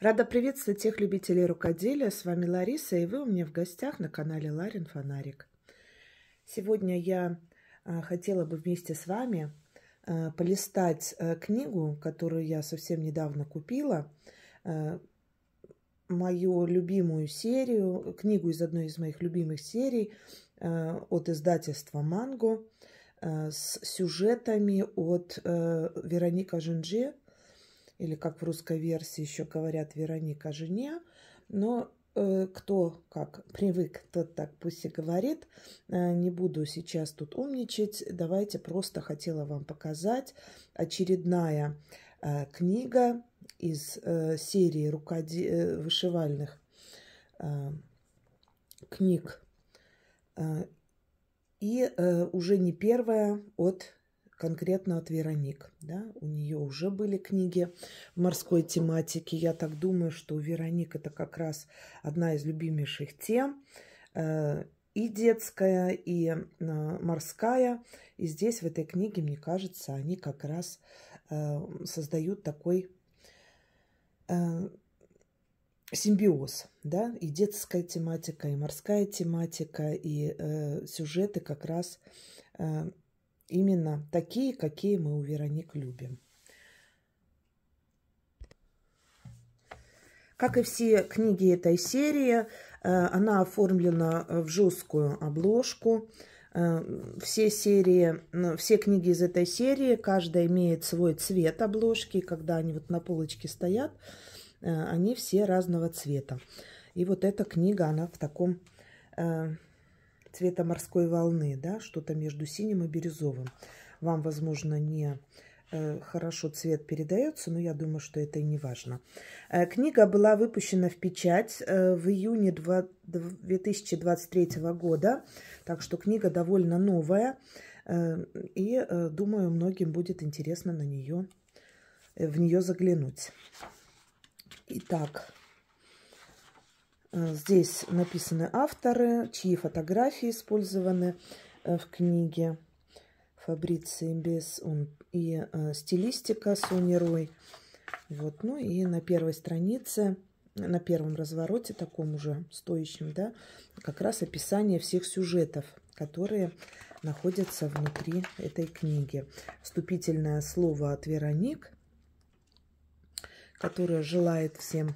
Рада приветствовать тех любителей рукоделия. С вами Лариса, и вы у меня в гостях на канале Ларин Фонарик. Сегодня я а, хотела бы вместе с вами а, полистать а, книгу, которую я совсем недавно купила, мою любимую серию, книгу из одной из моих любимых серий от издательства «Манго» с сюжетами от Вероника Жинже – или как в русской версии еще говорят Вероника жене, но э, кто как привык, тот так пусть и говорит. Э, не буду сейчас тут умничать. Давайте просто хотела вам показать очередная э, книга из серии рукоде... вышивальных книг. И уже не первая от конкретно от Вероник. Да? У нее уже были книги в морской тематике. Я так думаю, что у Вероник это как раз одна из любимейших тем. Э, и детская, и э, морская. И здесь, в этой книге, мне кажется, они как раз э, создают такой симбиоз, да, и детская тематика, и морская тематика, и э, сюжеты как раз именно такие, какие мы у Вероник любим. Как и все книги этой серии, э, она оформлена э, в жесткую обложку. Э, все серии, все книги из этой серии, каждая имеет свой цвет обложки. Когда они вот на полочке стоят, они все разного цвета. И вот эта книга, она в таком цвета морской волны, да, что-то между синим и бирюзовым. Вам, возможно, не э, хорошо цвет передается, но я думаю, что это и не важно. Э, книга была выпущена в печать э, в июне 2023 года, так что книга довольно новая, и думаю, многим будет интересно на нее, в нее заглянуть. Итак, Э, здесь написаны авторы, чьи фотографии использованы э, в книге Фабриции Бес и э, стилистика Сони Рой. Вот, ну и на первой странице, на первом развороте, таком уже стоящем, да, как раз описание всех сюжетов, которые находятся внутри этой книги. Вступительное слово от Вероник, которая желает всем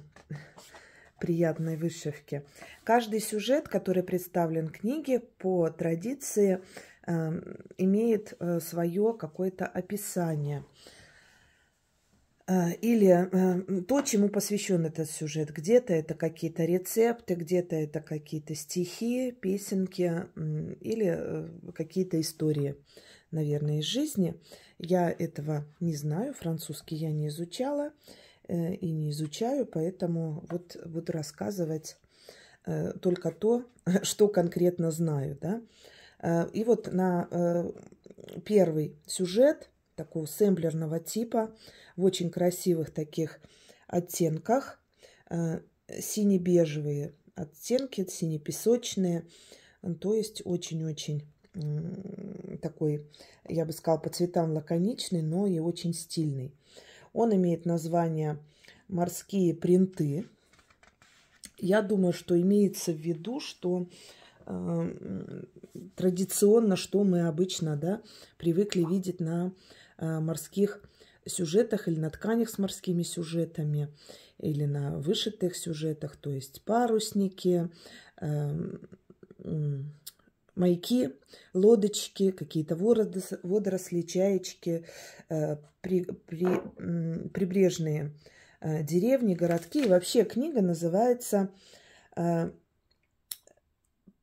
приятной вышивки. Каждый сюжет, который представлен в книге, по традиции эм, имеет э, свое какое-то описание. Э, или э, то, чему посвящен этот сюжет. Где-то это какие-то рецепты, где-то это какие-то стихи, песенки или какие-то истории, наверное, из жизни. Я этого не знаю, французский я не изучала. Э, и не изучаю, поэтому вот буду рассказывать э, только то, что конкретно знаю, да. Э, и вот на первый сюжет такого сэмблерного типа в очень красивых таких оттенках, сине-бежевые оттенки, сине-песочные, то есть очень-очень такой, я бы сказала, по цветам лаконичный, но и очень стильный. Он имеет название «Морские принты». Я думаю, что имеется в виду, что э, традиционно, что мы обычно да, привыкли видеть на э, морских сюжетах или на тканях с морскими сюжетами, или на вышитых сюжетах, то есть парусники, э, маяки, лодочки, какие-то водоросли, чаечки, э, при, при, прибрежные э, деревни, городки. И вообще книга называется э,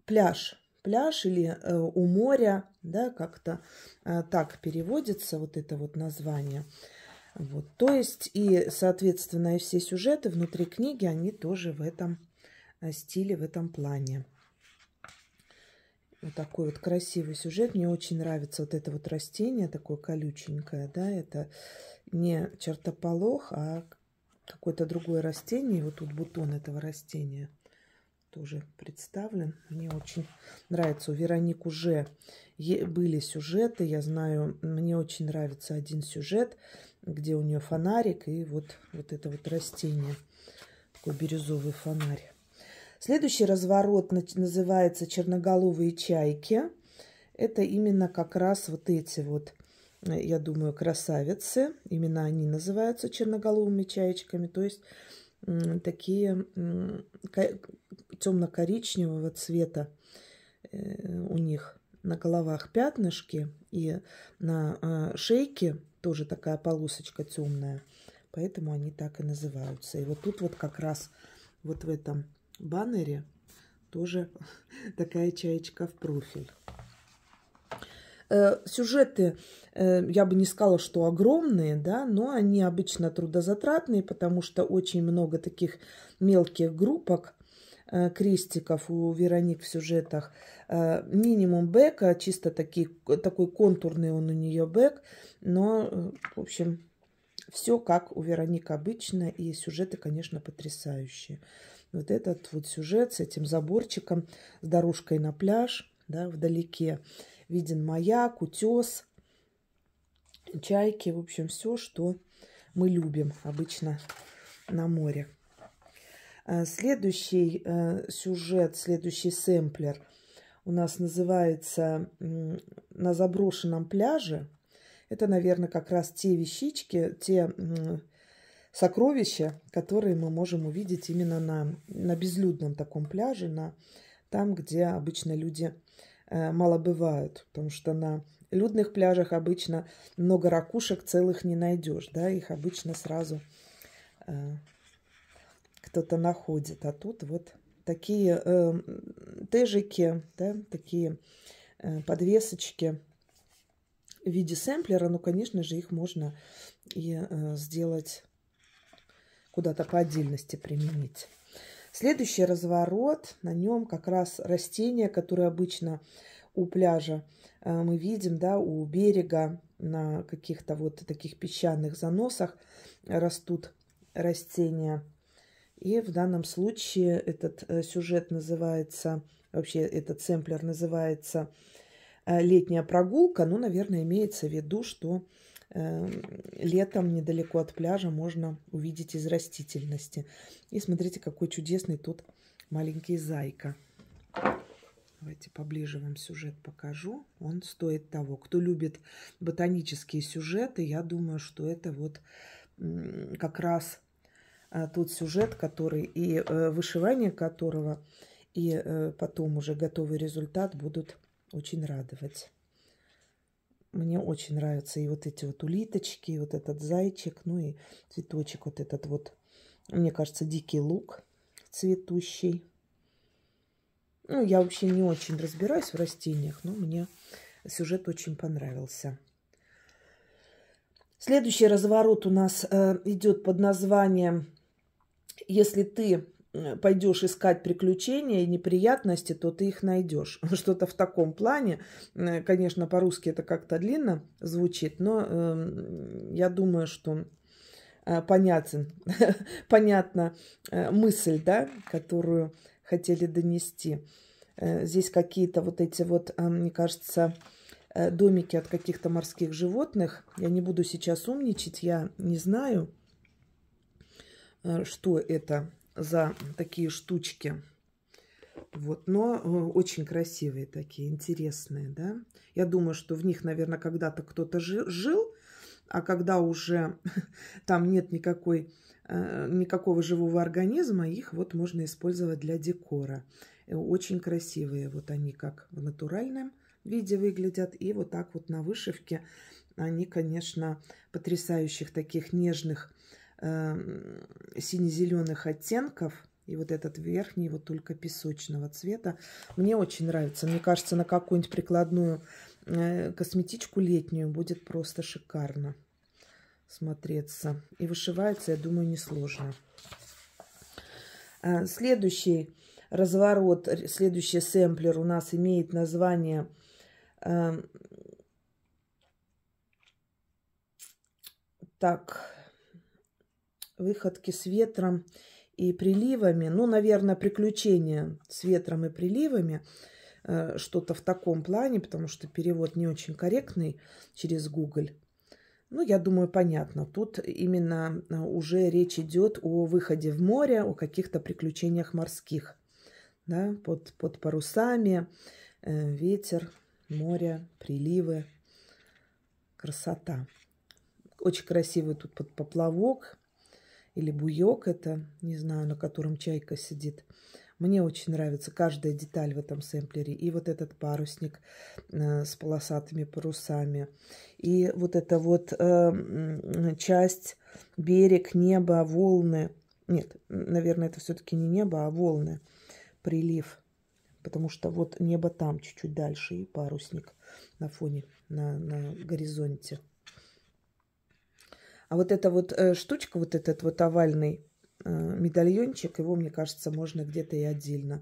«Пляж». Пляж или «У моря», да, как-то так переводится вот это вот название. Вот, то есть и, соответственно, и все сюжеты внутри книги, они тоже в этом стиле, в этом плане. Вот такой вот красивый сюжет. Мне очень нравится вот это вот растение, такое колюченькое, да, это не чертополох, а какое-то другое растение. Вот тут бутон этого растения тоже представлен. Мне очень нравится. У Вероник уже были сюжеты, я знаю, мне очень нравится один сюжет, где у нее фонарик и вот, вот это вот растение, такой бирюзовый фонарь. Следующий разворот называется «Черноголовые чайки». Это именно как раз вот эти вот, э, я думаю, красавицы. Именно они называются черноголовыми чаечками. То есть такие темно-коричневого цвета э, у них на головах пятнышки и на э, шейке тоже такая полосочка темная. Поэтому они так и называются. И вот тут вот как раз вот в этом баннере тоже такая чаечка в профиль. Э, сюжеты, э, я бы не сказала, что огромные, да, но они обычно трудозатратные, потому что очень много таких мелких группок, э, крестиков у Вероник в сюжетах. Минимум бэка, чисто такие, такой контурный он у нее бэк, но, в общем, все как у Вероник обычно, и сюжеты, конечно, потрясающие вот этот вот сюжет с этим заборчиком, с дорожкой на пляж, да, вдалеке. Виден маяк, утес, чайки, в общем, все, что мы любим обычно на море. А, следующий э, сюжет, следующий сэмплер у нас называется «На заброшенном пляже». Это, наверное, как раз те вещички, те сокровища, которые мы можем увидеть именно на, на безлюдном таком пляже, на, там, где обычно люди э, мало бывают, потому что на людных пляжах обычно много ракушек целых не найдешь, да, их обычно сразу э, кто-то находит, а тут вот такие э, тежики, да, такие э, подвесочки в виде сэмплера, ну, конечно же, их можно и э, сделать куда-то по отдельности применить. Следующий разворот, на нем как раз растение, которое обычно у пляжа э, мы видим, да, у берега на каких-то вот таких песчаных заносах растут растения. И в данном случае этот э, сюжет называется, вообще этот сэмплер называется э, «Летняя прогулка». Ну, наверное, имеется в виду, что Эм, летом недалеко от пляжа можно увидеть из растительности. И смотрите, какой чудесный тут маленький зайка. Давайте поближе вам сюжет покажу. Он стоит того. Кто любит ботанические сюжеты, я думаю, что это вот как раз а, тот сюжет, который и э, вышивание которого, и э, потом уже готовый результат будут очень радовать. Мне очень нравятся и вот эти вот улиточки, и вот этот зайчик, ну и цветочек вот этот вот, мне кажется, дикий лук цветущий. Ну, я вообще не очень разбираюсь в растениях, но мне сюжет очень понравился. Следующий разворот у нас э, идет под названием «Если ты Э, пойдешь искать приключения и неприятности, то ты их найдешь. Что-то в таком плане. Э, конечно, по-русски это как-то длинно звучит, но э, я думаю, что э, понятен, понятна э, мысль, да, которую хотели донести. Э, здесь какие-то вот эти вот, мне кажется, домики от каких-то морских животных. Я не буду сейчас умничать, я не знаю, что это за такие штучки. Вот, но э, очень красивые такие, интересные, да. Я думаю, что в них, наверное, когда-то кто-то жил, а когда уже там нет никакой, э, никакого живого организма, их вот можно использовать для декора. Э, очень красивые, вот они как в натуральном виде выглядят, и вот так вот на вышивке они, конечно, потрясающих таких нежных э, эм, сине-зеленых оттенков. И вот этот верхний, вот только песочного цвета. Мне очень нравится. Мне кажется, на какую-нибудь прикладную э, косметичку летнюю будет просто шикарно смотреться. И вышивается, я думаю, несложно. Э, следующий разворот, э, следующий сэмплер у нас имеет название э, так, выходки с ветром и приливами. Ну, наверное, приключения с ветром и приливами. Э, что-то в таком плане, потому что перевод не очень корректный через Google. Ну, я думаю, понятно. Тут именно э, уже речь идет о выходе в море, о каких-то приключениях морских. Да, под, под парусами, э, ветер, море, приливы. Красота. Очень красивый тут под поплавок или буек это, не знаю, на котором чайка сидит. Мне очень нравится каждая деталь в этом сэмплере. И вот этот парусник э, с полосатыми парусами. И вот эта вот э, часть берег, небо, волны. Нет, наверное, это все-таки не небо, а волны. Прилив. Потому что вот небо там чуть-чуть дальше и парусник на фоне, на, на горизонте. А вот эта вот э, штучка, вот этот вот овальный э, медальончик, его, мне кажется, можно где-то и отдельно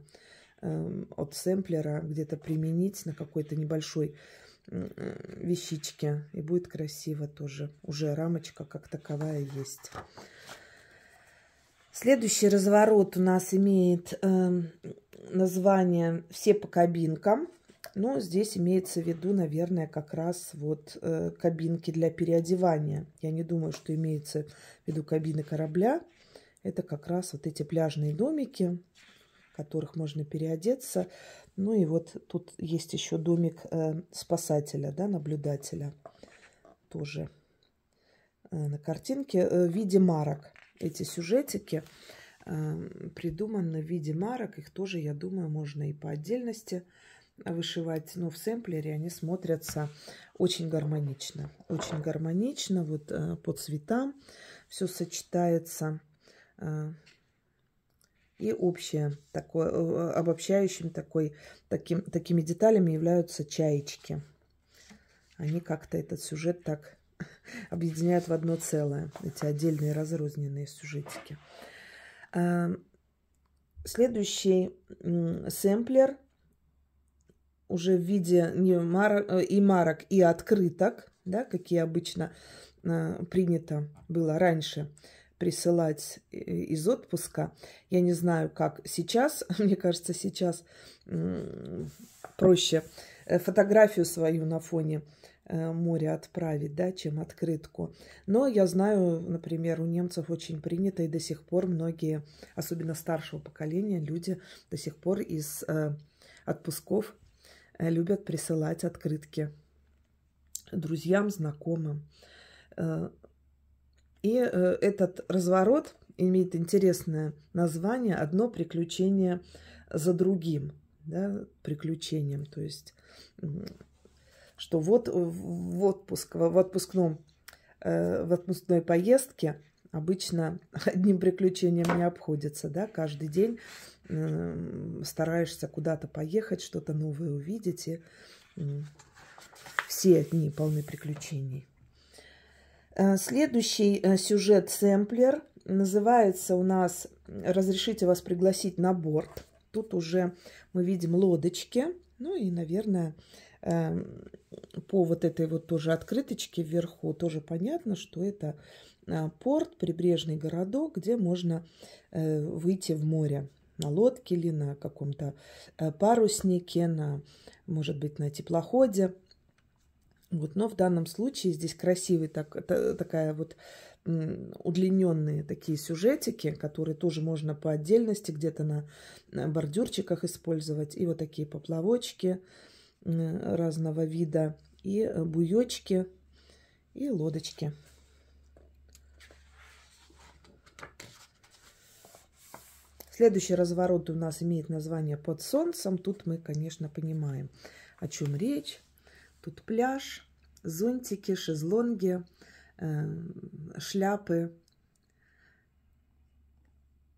э, от сэмплера где-то применить на какой-то небольшой э, вещичке И будет красиво тоже. Уже рамочка как таковая есть. Следующий разворот у нас имеет э, название «Все по кабинкам». Но здесь имеется в виду, наверное, как раз вот э, кабинки для переодевания. Я не думаю, что имеется в виду кабины корабля. Это как раз вот эти пляжные домики, в которых можно переодеться. Ну и вот тут есть еще домик э, спасателя, да, наблюдателя тоже э, на картинке э, в виде марок. Эти сюжетики э, придуманы в виде марок. Их тоже, я думаю, можно и по отдельности вышивать, но ну, в сэмплере они смотрятся очень гармонично. Очень гармонично, вот э, по цветам все сочетается. Э, и общее, такое, э, обобщающим такой, таким, такими деталями являются чаечки. Они как-то этот сюжет так объединяют в одно целое, эти отдельные разрозненные сюжетики. Эм, следующий сэмплер – уже в виде не марок, э, и марок, и открыток, да, какие обычно э, принято было раньше присылать э, из отпуска. Я не знаю, как сейчас, мне кажется, сейчас проще фотографию свою на фоне моря отправить, да, чем открытку. Но я знаю, например, у немцев очень принято и до сих пор многие, особенно старшего поколения, люди до сих пор из отпусков Э, любят присылать открытки друзьям, знакомым. Э, и э, этот разворот имеет интересное название «Одно приключение за другим». Да, приключением, то есть что вот в, отпуск, в отпускном в отпускной поездке обычно одним приключением не обходится, да, каждый день стараешься куда-то поехать, что-то новое увидеть. И все дни полны приключений. Э, следующий э, сюжет сэмплер называется у нас «Разрешите вас пригласить на борт». Тут уже мы видим лодочки, ну и, наверное, э, по вот этой вот тоже открыточке вверху тоже понятно, что это порт, прибрежный городок, где можно выйти в море на лодке или на каком-то э, паруснике, на, может быть, на теплоходе. Вот, но в данном случае здесь красивые так, та, такая вот удлиненные такие сюжетики, которые тоже можно по отдельности где-то на бордюрчиках использовать. И вот такие поплавочки э, разного вида, и э, буечки, и лодочки. Следующий разворот у нас имеет название «Под солнцем». Тут мы, конечно, понимаем, о чем речь. Тут пляж, зонтики, шезлонги, э, шляпы,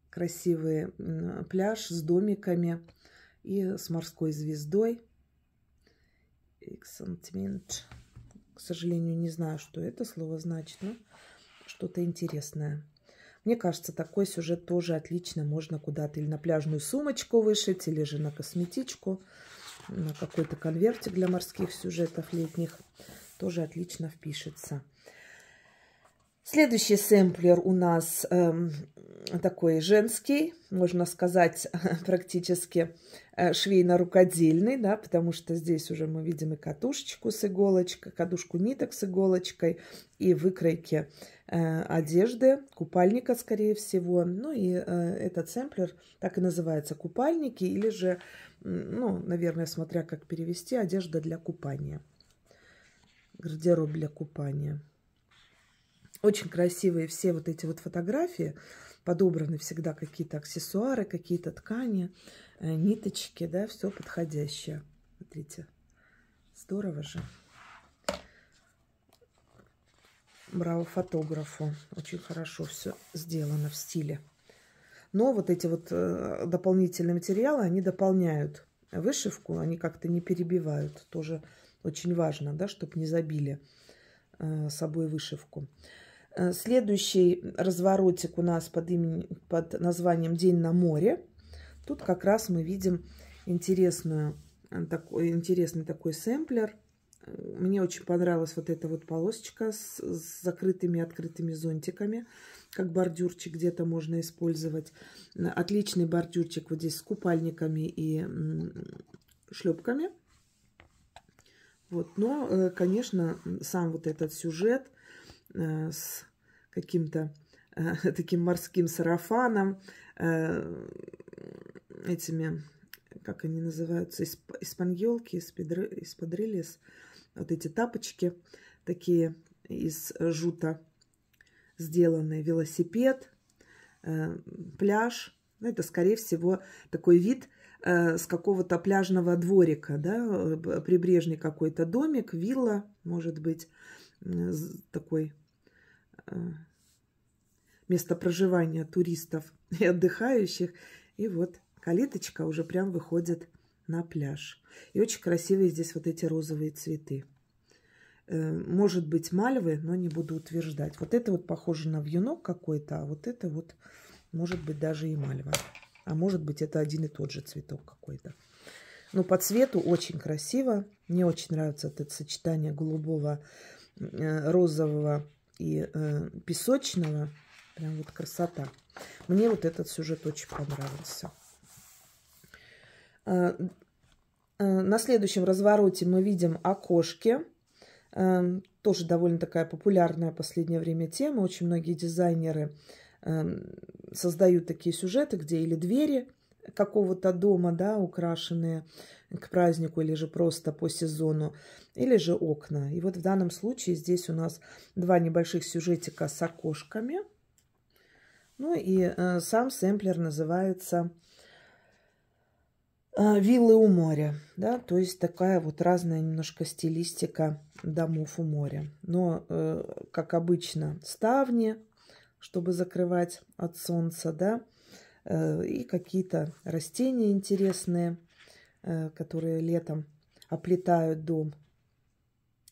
красивый пляж с домиками и с морской звездой. Эксантмент. К сожалению, не знаю, что это слово значит, но что-то интересное. Мне кажется, такой сюжет тоже отлично можно куда-то или на пляжную сумочку вышить, или же на косметичку, на какой-то конвертик для морских сюжетов летних. Тоже отлично впишется. Следующий сэмплер у нас эм, такой женский, можно сказать, практически Э, швейно-рукодельный, да, потому что здесь уже мы видим и катушечку с иголочкой, катушку ниток с иголочкой, и выкройки э, одежды, купальника, скорее всего. Ну и э, этот сэмплер так и называется купальники, или же, ну, наверное, смотря как перевести, одежда для купания. Гардероб для купания. Очень красивые все вот эти вот фотографии подобраны всегда какие-то аксессуары, какие-то ткани, э, ниточки, да, все подходящее. Смотрите, здорово же. Браво фотографу. Очень хорошо все сделано в стиле. Но вот эти вот э, дополнительные материалы, они дополняют вышивку, они как-то не перебивают. Тоже очень важно, да, чтобы не забили э, собой вышивку. Э, следующий разворотик у нас под, имени, под названием «День на море». Тут как раз мы видим интересную, э, такой, э, интересный такой сэмплер. Мне очень понравилась вот эта вот полосочка с, с закрытыми открытыми зонтиками, как бордюрчик где-то можно использовать. Отличный бордюрчик вот здесь с купальниками и шлепками. Вот, но, конечно, сам вот этот сюжет – Э, с каким-то э, таким морским сарафаном, э, этими, как они называются, исп, испаньолки, испадрилис, вот эти тапочки такие из жута сделанные, велосипед, пляж. Ну, это, скорее всего, такой вид с какого-то пляжного дворика, да, прибрежный какой-то домик, вилла, может быть, такой Э, место проживания туристов и отдыхающих. И вот калиточка уже прям выходит на пляж. И очень красивые здесь вот эти розовые цветы. Э, может быть, мальвы, но не буду утверждать. Вот это вот похоже на вьюнок какой-то, а вот это вот может быть даже и мальва. А может быть, это один и тот же цветок какой-то. Но по цвету очень красиво. Мне очень нравится это сочетание голубого, э, розового и э, песочного. Прям вот красота. Мне вот этот сюжет очень понравился. Э, э, на следующем развороте мы видим окошки. Эм, тоже довольно такая популярная в последнее время тема. Очень многие дизайнеры эм, создают такие сюжеты, где или двери какого-то дома, да, украшенные к празднику или же просто по сезону, или же окна. И вот в данном случае здесь у нас два небольших сюжетика с окошками. Ну и э, сам сэмплер называется э, «Виллы у моря». Да? То есть такая вот разная немножко стилистика домов у моря. Но, э, как обычно, ставни, чтобы закрывать от солнца, да, Э, и какие-то растения интересные, э, которые летом оплетают дом.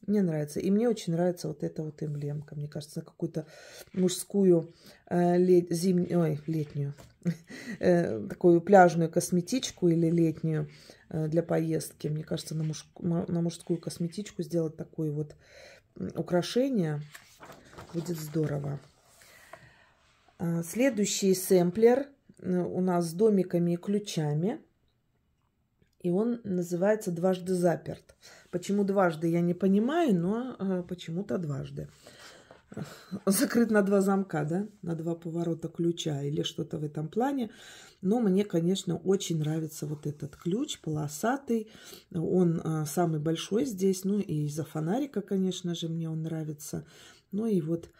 Мне нравится. И мне очень нравится вот эта вот эмблемка. Мне кажется, какую-то мужскую э, лет, зимнюю, ой, летнюю, э, такую пляжную косметичку или летнюю э, для поездки. Мне кажется, на, муж, на мужскую косметичку сделать такое вот украшение будет здорово. А, следующий сэмплер – Э, у нас с домиками и ключами. И он называется «Дважды заперт». Почему дважды, я не понимаю, но э, почему-то дважды. Закрыт на два замка, да, на два поворота ключа или что-то в этом плане. Но мне, конечно, очень нравится вот этот ключ, полосатый. Он э, самый большой здесь, ну и из-за фонарика, конечно же, мне он нравится. Ну и вот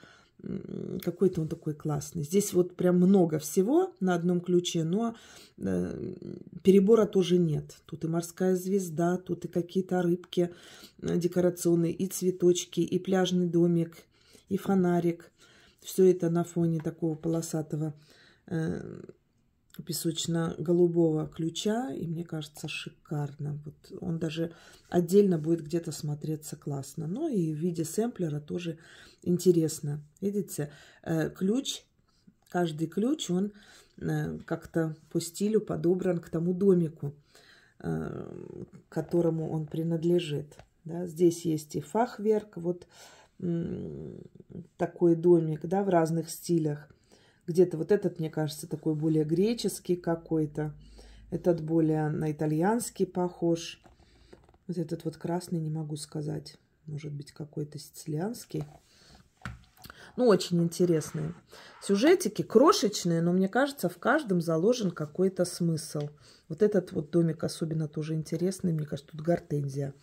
какой-то он такой классный. Здесь вот прям много всего на одном ключе, но э, перебора тоже нет. Тут и морская звезда, тут и какие-то рыбки э, декорационные, и цветочки, и пляжный домик, и фонарик. Все это на фоне такого полосатого э, песочно-голубого ключа, и мне кажется, шикарно. Вот он даже отдельно будет где-то смотреться классно. Ну и в виде сэмплера тоже интересно. Видите, э, ключ, каждый ключ, он э, как-то по стилю подобран к тому домику, э, которому он принадлежит. Да, здесь есть и фахверк, вот такой домик, да, в разных стилях. Где-то вот этот, мне кажется, такой более греческий какой-то. Этот более на итальянский похож. Вот этот вот красный, не могу сказать. Может быть, какой-то сицилианский. Ну, очень интересные. Сюжетики крошечные, но, мне кажется, в каждом заложен какой-то смысл. Вот этот вот домик особенно тоже интересный. Мне кажется, тут гортензия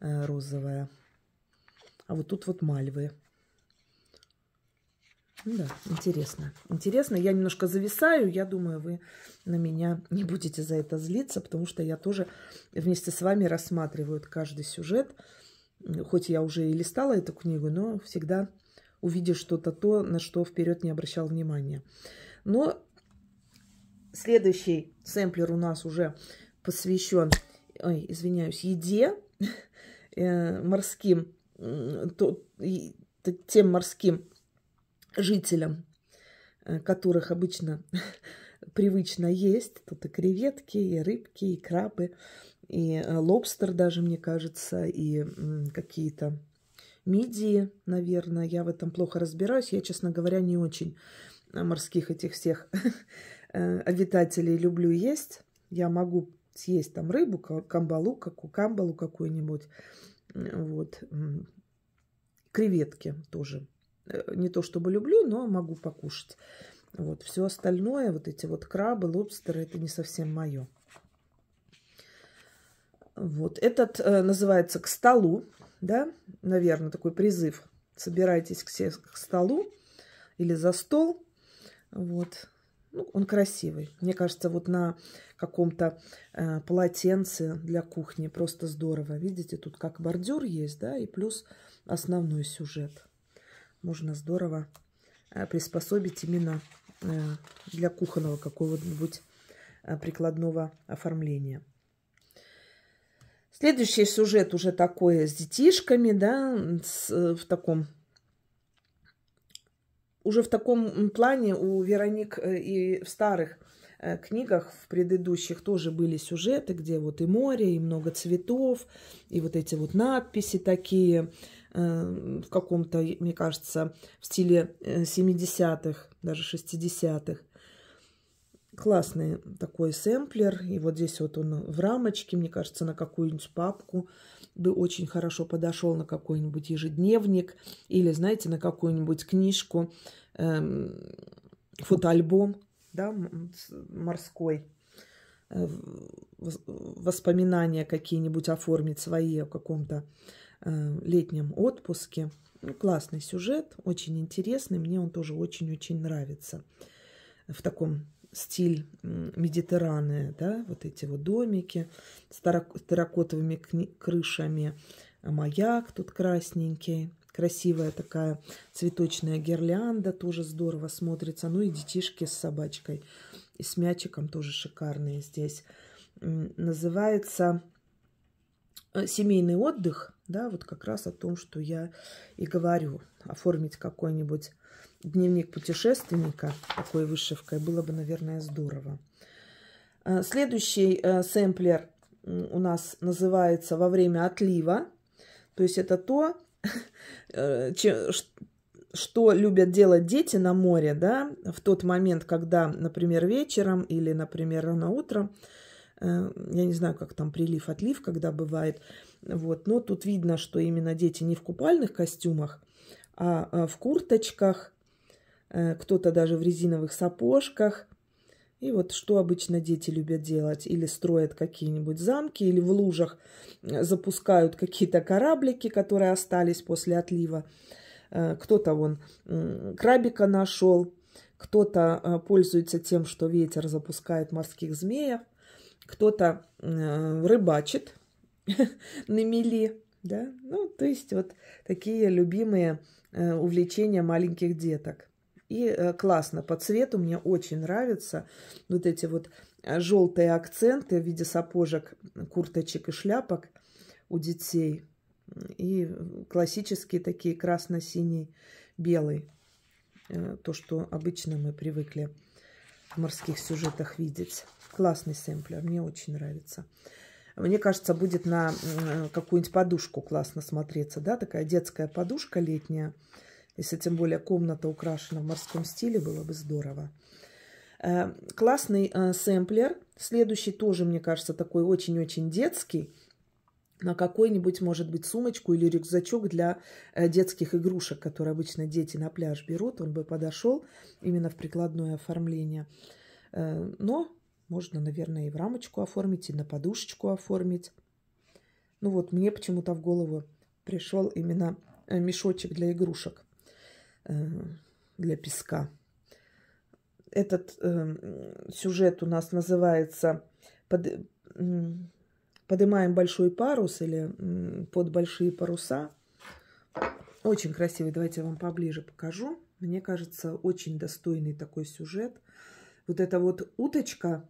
э, розовая. А вот тут вот мальвы. Ну да, интересно. Интересно, я немножко зависаю. Я думаю, вы на меня не будете за это злиться, потому что я тоже вместе с вами рассматриваю каждый сюжет. Хоть я уже и листала эту книгу, но всегда увидишь что-то то, на что вперед не обращал внимания. Но следующий сэмплер у нас уже посвящен, ой, извиняюсь, еде э, морским, то, тем морским жителям, э, которых обычно привычно есть. Тут и креветки, и рыбки, и крабы, и э, лобстер даже, мне кажется, и какие-то мидии, наверное. Я в этом плохо разбираюсь. Я, честно говоря, не очень э, морских этих всех обитателей люблю есть. Я могу съесть там рыбу, камбалу, какую, камбалу какую-нибудь. Вот. Креветки тоже Э, не то чтобы люблю, но могу покушать. Вот, все остальное, вот эти вот крабы, лобстеры, это не совсем мое. Вот, этот э, называется «К столу», да, наверное, такой призыв. Собирайтесь все к столу или за стол, вот. Ну, он красивый. Мне кажется, вот на каком-то э, полотенце для кухни просто здорово. Видите, тут как бордюр есть, да, и плюс основной сюжет можно здорово э, приспособить именно э, для кухонного какого-нибудь э, прикладного оформления. Следующий сюжет уже такой с детишками, да, с, в таком уже в таком плане у Вероник и в старых книгах, в предыдущих тоже были сюжеты, где вот и море, и много цветов, и вот эти вот надписи такие Эм, в каком-то, мне кажется, в стиле 70-х, э, даже 60-х. Классный такой сэмплер. И вот здесь вот он в рамочке, мне кажется, на какую-нибудь папку бы очень хорошо подошел на какой-нибудь ежедневник или, знаете, на какую-нибудь книжку, эм, фотоальбом, да, морской э, воспоминания какие-нибудь оформить свои в каком-то Э, летнем отпуске. Ну, классный сюжет, очень интересный. Мне он тоже очень-очень нравится. В таком стиль Медитераны, да, вот эти вот домики с терракотовыми крышами, маяк тут красненький, красивая такая цветочная гирлянда, тоже здорово смотрится, ну и детишки с собачкой и с мячиком тоже шикарные здесь. Называется э, «Семейный отдых», да, вот как раз о том, что я и говорю, оформить какой-нибудь дневник путешественника такой вышивкой было бы, наверное, здорово. Э, следующий э, сэмплер у нас называется «Во время отлива», то есть это то, э, что любят делать дети на море, да, в тот момент, когда, например, вечером или, например, рано утром – Э, я не знаю, как там прилив-отлив, когда бывает. Вот. Но тут видно, что именно дети не в купальных костюмах, а э, в курточках, э, кто-то даже в резиновых сапожках. И вот что обычно дети любят делать. Или строят какие-нибудь замки, или в лужах запускают какие-то кораблики, которые остались после отлива. Кто-то вон крабика нашел, кто-то пользуется тем, что ветер запускает морских змеев кто-то э, рыбачит на мели, да, ну, то есть вот такие любимые э, увлечения маленьких деток. И э, классно, по цвету мне очень нравятся вот эти вот желтые акценты в виде сапожек, курточек и шляпок у детей. И классические такие красно-синий, белый, то, что обычно мы привыкли в морских сюжетах видеть. Классный сэмплер, мне очень нравится. Мне кажется, будет на какую-нибудь подушку классно смотреться, да, такая детская подушка летняя. Если тем более комната украшена в морском стиле, было бы здорово. Э, классный э, сэмплер. Следующий тоже, мне кажется, такой очень-очень детский на какой-нибудь, может быть, сумочку или рюкзачок для э, детских игрушек, которые обычно дети на пляж берут, он бы подошел именно в прикладное оформление. Э, но можно, наверное, и в рамочку оформить, и на подушечку оформить. Ну вот, мне почему-то в голову пришел именно э, мешочек для игрушек, для песка. Этот эм, сюжет у нас называется под, поднимаем большой парус или под большие паруса. Очень красивый, давайте я вам поближе покажу. Мне кажется, очень достойный такой сюжет. Вот эта вот уточка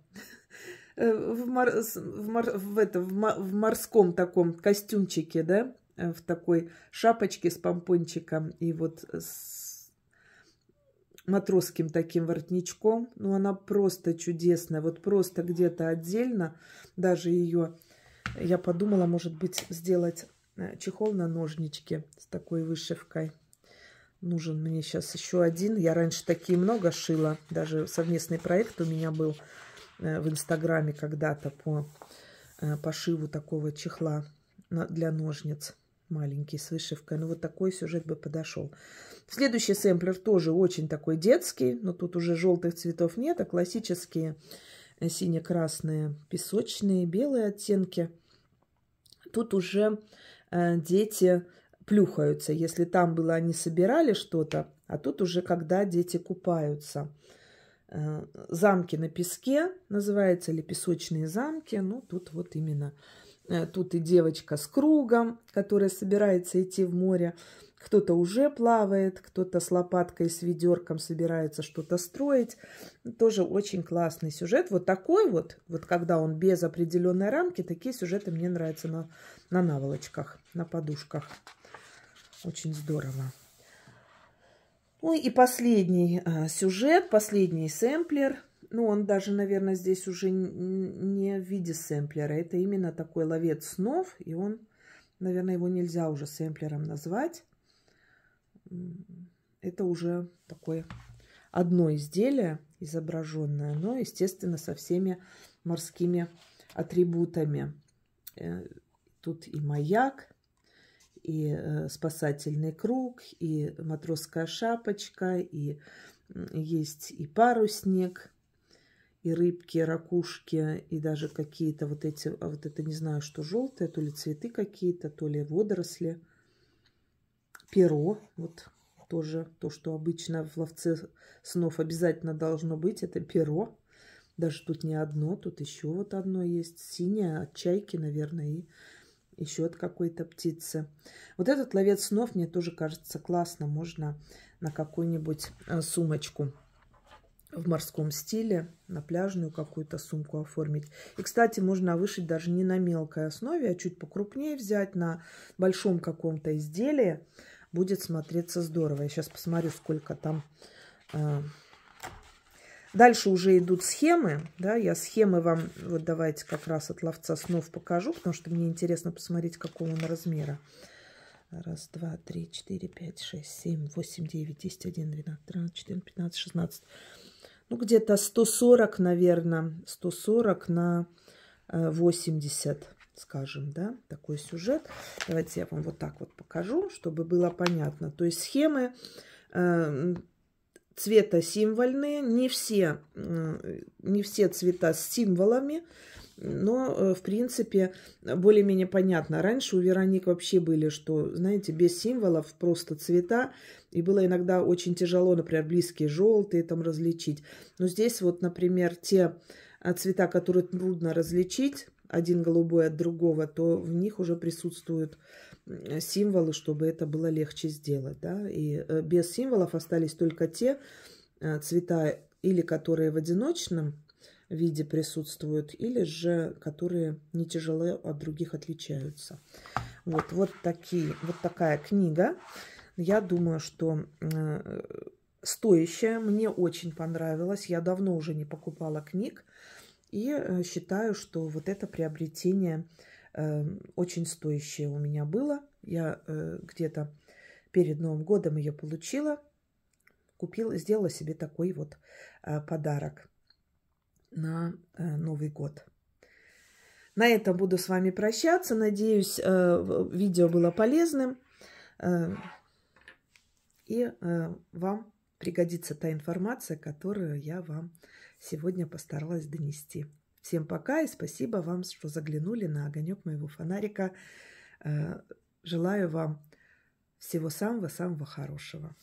э, в, мор... в, мор... в, это... в, мо... в морском таком костюмчике, да, э, в такой шапочке с помпончиком и вот с матросским таким воротничком. Ну, она просто чудесная. Вот просто где-то отдельно даже ее я подумала, может быть, сделать э, чехол на ножнички с такой вышивкой. Нужен мне сейчас еще один. Я раньше такие много шила. Даже совместный проект у меня был э, в Инстаграме когда-то по э, пошиву такого чехла для ножниц маленький с вышивкой. Ну, вот такой сюжет бы подошел. Следующий сэмплер тоже очень такой детский, но тут уже желтых цветов нет, а классические сине-красные, песочные, белые оттенки – тут уже э, дети плюхаются. Если там было, они собирали что-то, а тут уже когда дети купаются. Э, замки на песке называются или песочные замки. Ну, тут вот именно. Э, тут и девочка с кругом, которая собирается идти в море. Кто-то уже плавает, кто-то с лопаткой, с ведерком собирается что-то строить. Тоже очень классный сюжет. Вот такой вот, вот когда он без определенной рамки, такие сюжеты мне нравятся на, на наволочках, на подушках. Очень здорово. Ну и последний а, сюжет, последний сэмплер. Ну, он даже, наверное, здесь уже не в виде сэмплера. Это именно такой ловец снов, и он, наверное, его нельзя уже сэмплером назвать это уже такое одно изделие изображенное, но, естественно, со всеми морскими атрибутами. Э, тут и маяк, и э, спасательный круг, и матросская шапочка, и есть и парусник, и рыбки, и ракушки, и даже какие-то вот эти, а вот это не знаю, что желтое, то ли цветы какие-то, то ли водоросли – перо. Вот тоже то, что обычно в ловце снов обязательно должно быть, это перо. Даже тут не одно, тут еще вот одно есть. Синее от чайки, наверное, и еще от какой-то птицы. Вот этот ловец снов мне тоже кажется классно. Можно на какую-нибудь э, сумочку в морском стиле, на пляжную какую-то сумку оформить. И, кстати, можно вышить даже не на мелкой основе, а чуть покрупнее взять на большом каком-то изделии будет смотреться здорово. Я сейчас посмотрю, сколько там... Э, Дальше уже идут схемы, да, я схемы вам, вот давайте как раз от ловца снов покажу, потому что мне интересно посмотреть, какого он размера. Раз, два, три, четыре, пять, шесть, семь, восемь, девять, десять, один, двенадцать, тринадцать, четырнадцать, пятнадцать, шестнадцать. Ну, где-то 140, наверное, 140 на 80. Э, скажем, да, такой сюжет. Давайте я вам вот так вот покажу, чтобы было понятно. То есть схемы э, цвета символьные, не все, э, не все цвета с символами, но, э, в принципе, более-менее понятно. Раньше у Вероник вообще были, что, знаете, без символов, просто цвета. И было иногда очень тяжело, например, близкие желтые там различить. Но здесь вот, например, те э, цвета, которые трудно различить, один голубой от другого, то в них уже присутствуют символы, чтобы это было легче сделать. Да? И э, без символов остались только те э, цвета, или которые в одиночном виде присутствуют, или же которые не тяжело от других отличаются. Вот, вот, такие, вот такая книга. Я думаю, что э, стоящая. Мне очень понравилась. Я давно уже не покупала книг. И э, считаю, что вот это приобретение эм, очень стоящее у меня было. Я э, где-то перед Новым годом ее получила, купила, сделала себе такой вот э, подарок на Новый год. На этом буду с вами прощаться. Надеюсь, видео было полезным. И вам пригодится та информация, которую я вам сегодня постаралась донести. Всем пока и спасибо вам, что заглянули на огонек моего фонарика. Э, желаю вам всего самого-самого хорошего.